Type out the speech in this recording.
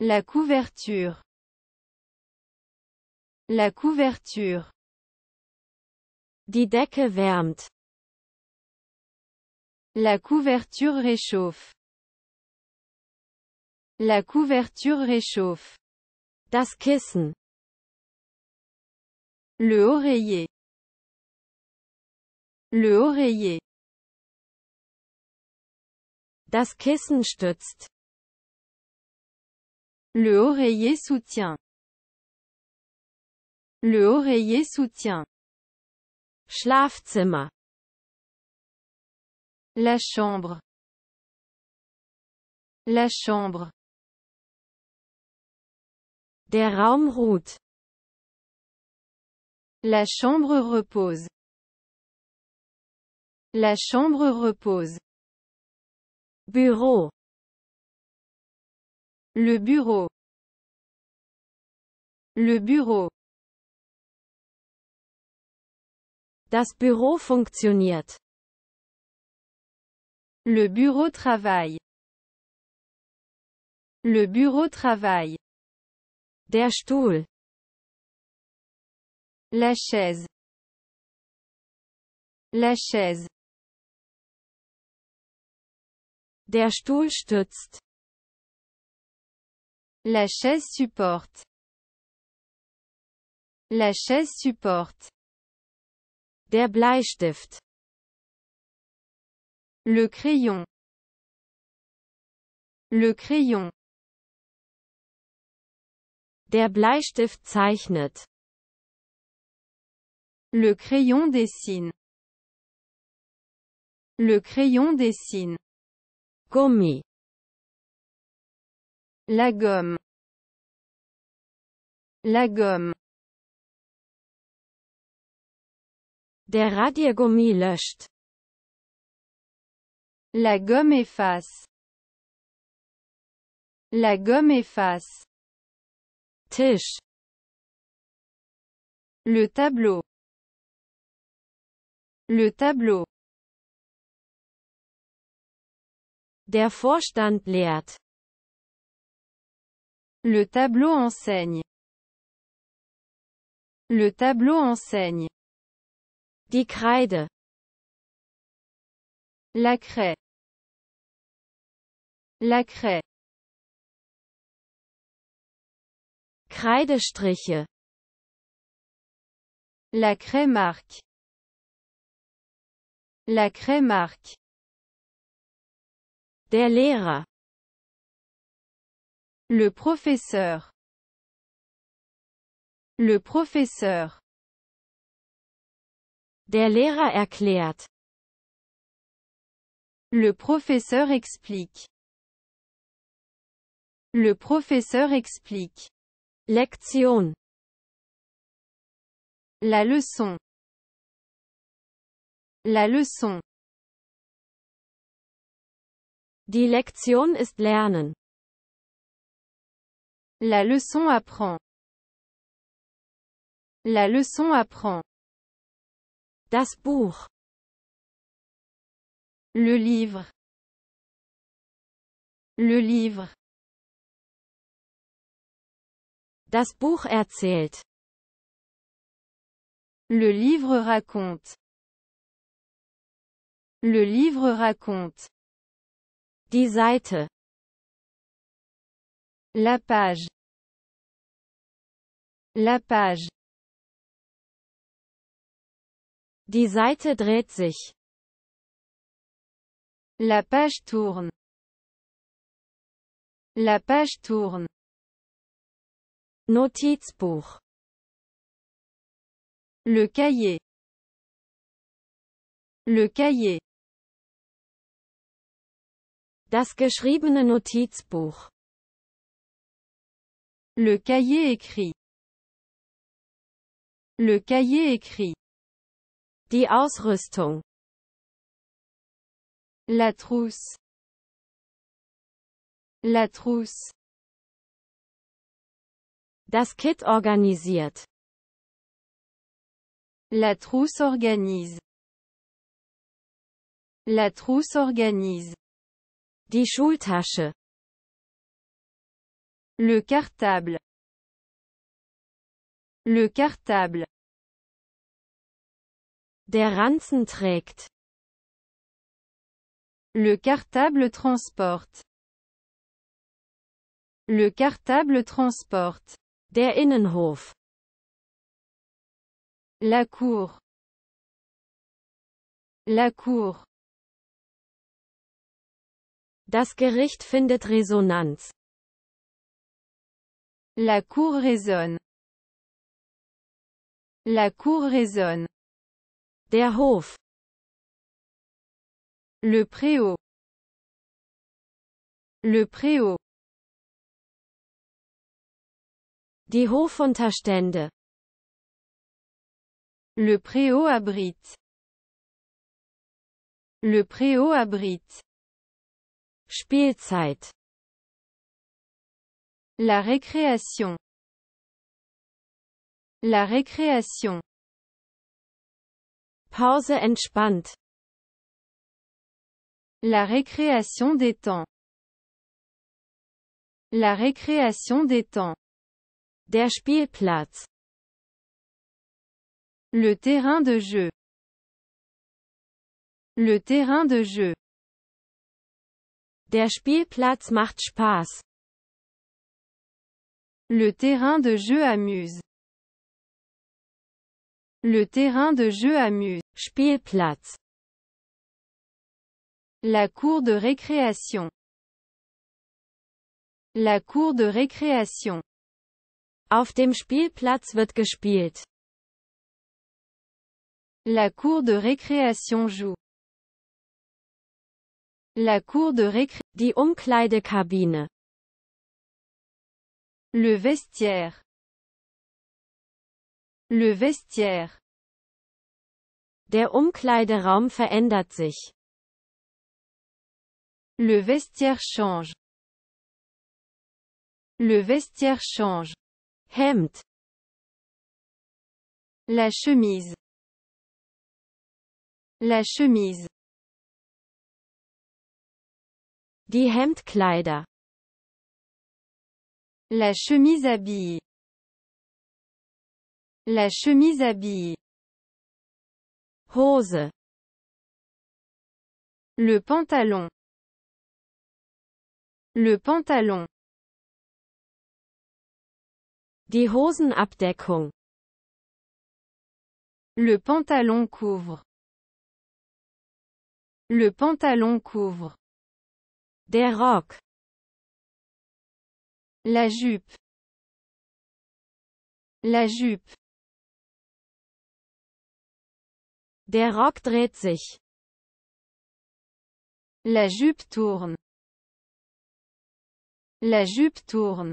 La couverture. La couverture. Die Decke wärmt. La couverture réchauffe. La couverture réchauffe. Das Kissen. Le oreiller. Le oreiller. Das Kissen stützt. Le oreiller soutient. Le oreiller soutient. Schlafzimmer. La chambre. La chambre. Der Raum ruht. La chambre repose. La chambre repose. Bureau Le bureau Le bureau Das Büro funktioniert. Le bureau travaille. Le bureau travaille. Der Stuhl. La chaise. La chaise. Der Stuhl stützt. La chaise supporte. La chaise supporte. Der Bleistift. Le crayon. Le crayon. Der Bleistift zeichnet. Le crayon dessine. Le crayon dessine. La gomme. La gomme. Der Radiergummi löscht. La gomme efface. La gomme efface. Tisch. Le tableau. Le tableau. Der Vorstand lehrt. Le tableau enseigne. Le tableau enseigne. Die Kreide. La craie. La craie. Kreidestriche. La craie marque. La craie marque. Le professeur. Le professeur. Der Lehrer erklärt. Le professeur explique. Le professeur explique. Lektion. La leçon. La leçon. Die Lektion ist Lernen. La leçon apprend. La leçon apprend. Das Buch. Le livre. Le livre. Das Buch erzählt. Le livre raconte. Le livre raconte. La page. La page. Die Seite dreht La page tourne. La page tourne. Notizbuch. Le cahier. Le cahier. Das geschriebene Notizbuch. Le cahier écrit. Le cahier écrit. Die Ausrüstung. La trousse. La trousse. Das Kit organisiert. La trousse organise. La trousse organise. Die Schultasche. Le cartable. Le cartable. Der Ranzen trägt. Le cartable transporte. Le cartable transporte. Der Innenhof. La cour. La cour. Das Gericht findet Resonanz. La Cour raisonne. La Cour raisonne. Der Hof. Le préau. Le préau. Die Hofunterstände. Le préau abrite. Le préau abrite. Spielzeit. La récréation. La récréation. Pause entspannt. La récréation des temps. La récréation des temps. Der Spielplatz. Le terrain de jeu. Le terrain de jeu. Der Spielplatz macht Spaß. Le terrain de jeu amuse. Le terrain de jeu amuse. Spielplatz. La cour de récréation. La cour de récréation. Auf dem Spielplatz wird gespielt. La cour de récréation joue. La cour de récré, die Umkleidekabine. Le vestiaire. Le vestiaire. Der Umkleideraum verändert sich. Le vestiaire change. Le vestiaire change. Hemd. La chemise. La chemise. Die Hemdkleider. La chemise à La chemise à Hose. Le pantalon. Le pantalon. Die Hosenabdeckung. Le pantalon couvre. Le pantalon couvre. Der Rock. La jupe. La jupe. Der Rock dreht sich. La jupe tourne. La jupe tourne.